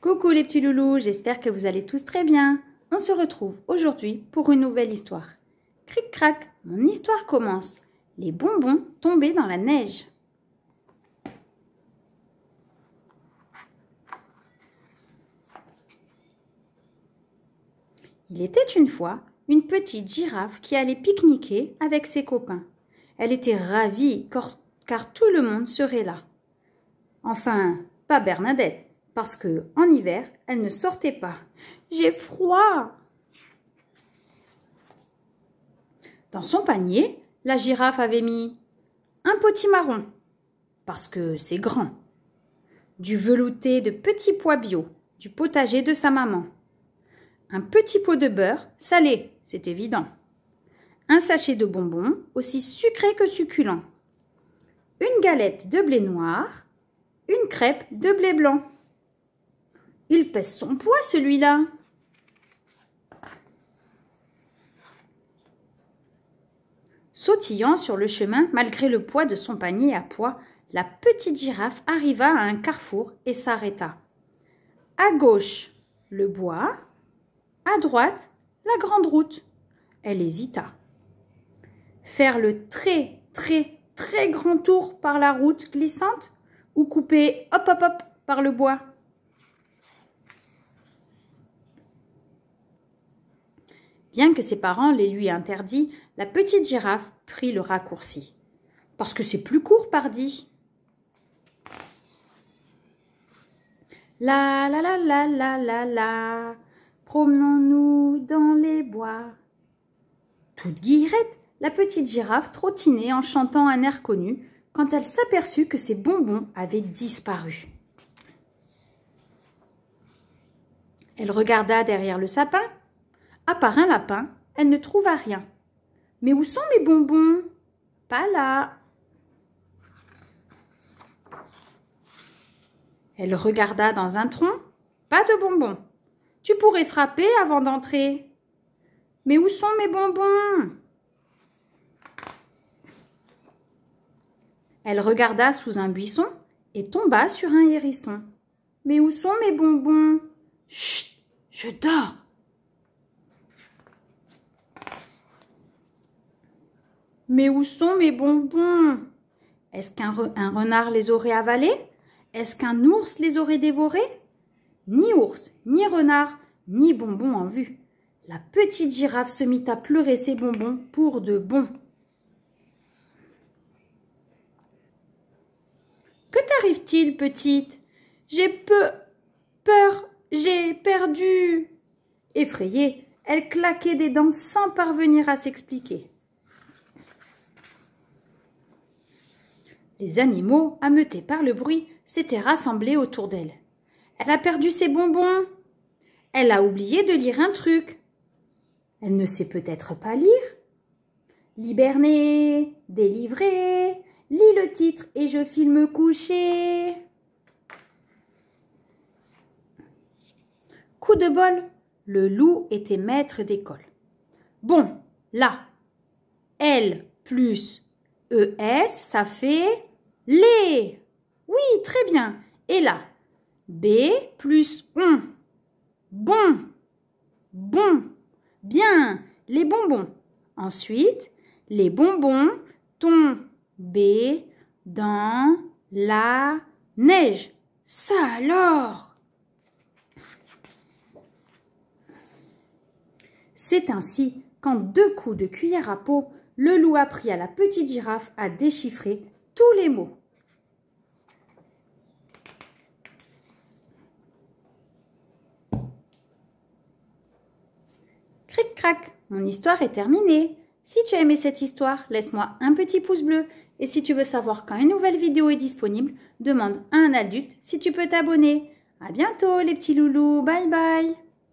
Coucou les petits loulous, j'espère que vous allez tous très bien. On se retrouve aujourd'hui pour une nouvelle histoire. Cric-crac, mon histoire commence. Les bonbons tombés dans la neige. Il était une fois une petite girafe qui allait pique-niquer avec ses copains. Elle était ravie car, car tout le monde serait là. Enfin, pas Bernadette parce que en hiver, elle ne sortait pas. J'ai froid. Dans son panier, la girafe avait mis un potimarron parce que c'est grand, du velouté de petits pois bio du potager de sa maman, un petit pot de beurre salé, c'est évident, un sachet de bonbons aussi sucré que succulent, une galette de blé noir, une crêpe de blé blanc. Il pèse son poids, celui-là. Sautillant sur le chemin, malgré le poids de son panier à poids, la petite girafe arriva à un carrefour et s'arrêta. À gauche, le bois. À droite, la grande route. Elle hésita. Faire le très, très, très grand tour par la route glissante ou couper hop, hop, hop par le bois Bien que ses parents les lui interdit, la petite girafe prit le raccourci. Parce que c'est plus court, pardi. La la la la la la la, promenons-nous dans les bois. Toute guillerette, la petite girafe trottinait en chantant un air connu quand elle s'aperçut que ses bonbons avaient disparu. Elle regarda derrière le sapin par un lapin, elle ne trouva rien. Mais où sont mes bonbons Pas là. Elle regarda dans un tronc. Pas de bonbons. Tu pourrais frapper avant d'entrer. Mais où sont mes bonbons Elle regarda sous un buisson et tomba sur un hérisson. Mais où sont mes bonbons Chut Je dors Mais où sont mes bonbons Est-ce qu'un renard les aurait avalés Est-ce qu'un ours les aurait dévorés Ni ours, ni renard, ni bonbons en vue. La petite girafe se mit à pleurer ses bonbons pour de bon. Que t'arrive-t-il, petite J'ai peu... peur, j'ai perdu. Effrayée, elle claquait des dents sans parvenir à s'expliquer. Les animaux, ameutés par le bruit, s'étaient rassemblés autour d'elle. Elle a perdu ses bonbons. Elle a oublié de lire un truc. Elle ne sait peut-être pas lire. Liberné, délivré, lis le titre et je filme coucher. Coup de bol, le loup était maître d'école. Bon, là, L plus ES, ça fait les. Oui, très bien. Et là, B plus on. Bon. Bon. Bien. Les bonbons. Ensuite, les bonbons b dans la neige. Ça alors C'est ainsi qu'en deux coups de cuillère à peau, le loup apprit à la petite girafe à déchiffrer tous les mots. crac, mon histoire est terminée. Si tu as aimé cette histoire, laisse-moi un petit pouce bleu. Et si tu veux savoir quand une nouvelle vidéo est disponible, demande à un adulte si tu peux t'abonner. À bientôt les petits loulous, bye bye